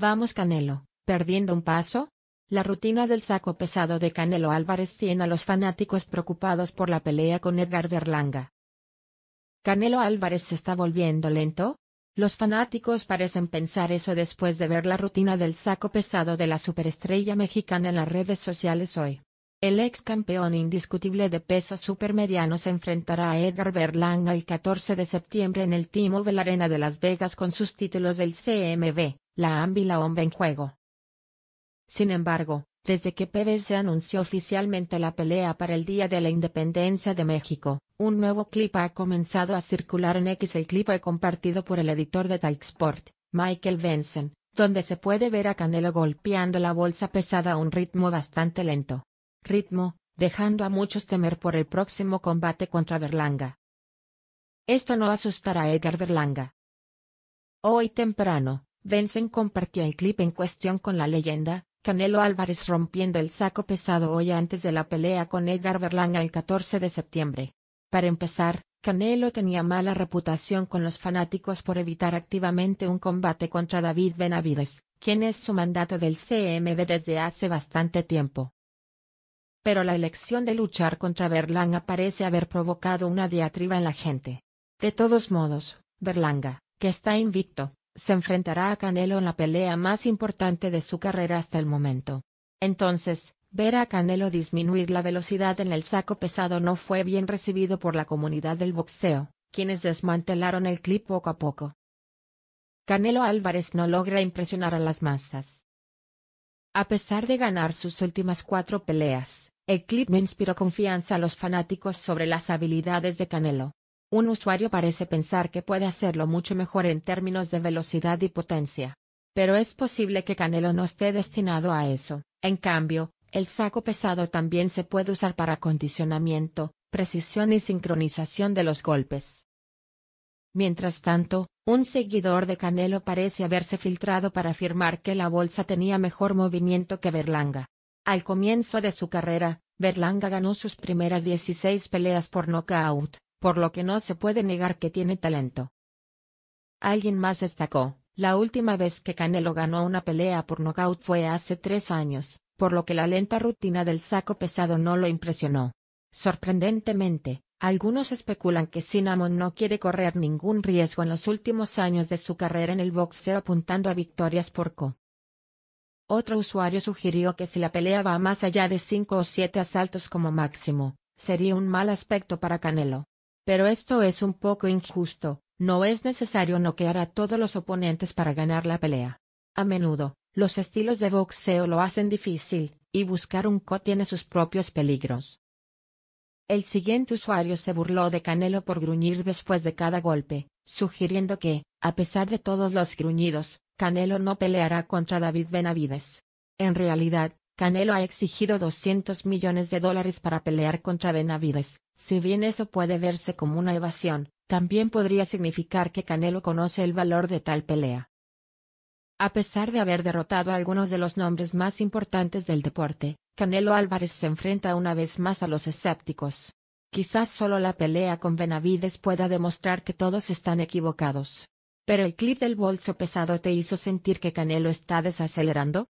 Vamos Canelo, perdiendo un paso. La rutina del saco pesado de Canelo Álvarez tiene a los fanáticos preocupados por la pelea con Edgar Berlanga. ¿Canelo Álvarez se está volviendo lento? Los fanáticos parecen pensar eso después de ver la rutina del saco pesado de la superestrella mexicana en las redes sociales hoy. El ex campeón indiscutible de peso supermediano se enfrentará a Edgar Berlanga el 14 de septiembre en el T-Mobile Arena de Las Vegas con sus títulos del CMB, la OMB en juego. Sin embargo, desde que se anunció oficialmente la pelea para el Día de la Independencia de México, un nuevo clip ha comenzado a circular en X. El clip fue compartido por el editor de Talksport, Michael Benson, donde se puede ver a Canelo golpeando la bolsa pesada a un ritmo bastante lento. Ritmo, dejando a muchos temer por el próximo combate contra Berlanga. Esto no asustará a Edgar Berlanga. Hoy temprano, Benson compartió el clip en cuestión con la leyenda, Canelo Álvarez rompiendo el saco pesado hoy antes de la pelea con Edgar Berlanga el 14 de septiembre. Para empezar, Canelo tenía mala reputación con los fanáticos por evitar activamente un combate contra David Benavides, quien es su mandato del CMB desde hace bastante tiempo. Pero la elección de luchar contra Berlanga parece haber provocado una diatriba en la gente. De todos modos, Berlanga, que está invicto, se enfrentará a Canelo en la pelea más importante de su carrera hasta el momento. Entonces, ver a Canelo disminuir la velocidad en el saco pesado no fue bien recibido por la comunidad del boxeo, quienes desmantelaron el clip poco a poco. Canelo Álvarez no logra impresionar a las masas. A pesar de ganar sus últimas cuatro peleas, el clip no inspiró confianza a los fanáticos sobre las habilidades de Canelo. Un usuario parece pensar que puede hacerlo mucho mejor en términos de velocidad y potencia. Pero es posible que Canelo no esté destinado a eso. En cambio, el saco pesado también se puede usar para acondicionamiento, precisión y sincronización de los golpes. Mientras tanto, un seguidor de Canelo parece haberse filtrado para afirmar que la bolsa tenía mejor movimiento que Berlanga. Al comienzo de su carrera, Berlanga ganó sus primeras 16 peleas por nocaut, por lo que no se puede negar que tiene talento. Alguien más destacó, la última vez que Canelo ganó una pelea por nocaut fue hace tres años, por lo que la lenta rutina del saco pesado no lo impresionó. Sorprendentemente, algunos especulan que Cinnamon no quiere correr ningún riesgo en los últimos años de su carrera en el boxeo apuntando a victorias por co. Otro usuario sugirió que si la pelea va más allá de cinco o siete asaltos como máximo, sería un mal aspecto para Canelo. Pero esto es un poco injusto, no es necesario noquear a todos los oponentes para ganar la pelea. A menudo, los estilos de boxeo lo hacen difícil, y buscar un co tiene sus propios peligros. El siguiente usuario se burló de Canelo por gruñir después de cada golpe, sugiriendo que, a pesar de todos los gruñidos, Canelo no peleará contra David Benavides. En realidad, Canelo ha exigido 200 millones de dólares para pelear contra Benavides, si bien eso puede verse como una evasión, también podría significar que Canelo conoce el valor de tal pelea. A pesar de haber derrotado a algunos de los nombres más importantes del deporte, Canelo Álvarez se enfrenta una vez más a los escépticos. Quizás solo la pelea con Benavides pueda demostrar que todos están equivocados. Pero el clip del bolso pesado te hizo sentir que Canelo está desacelerando.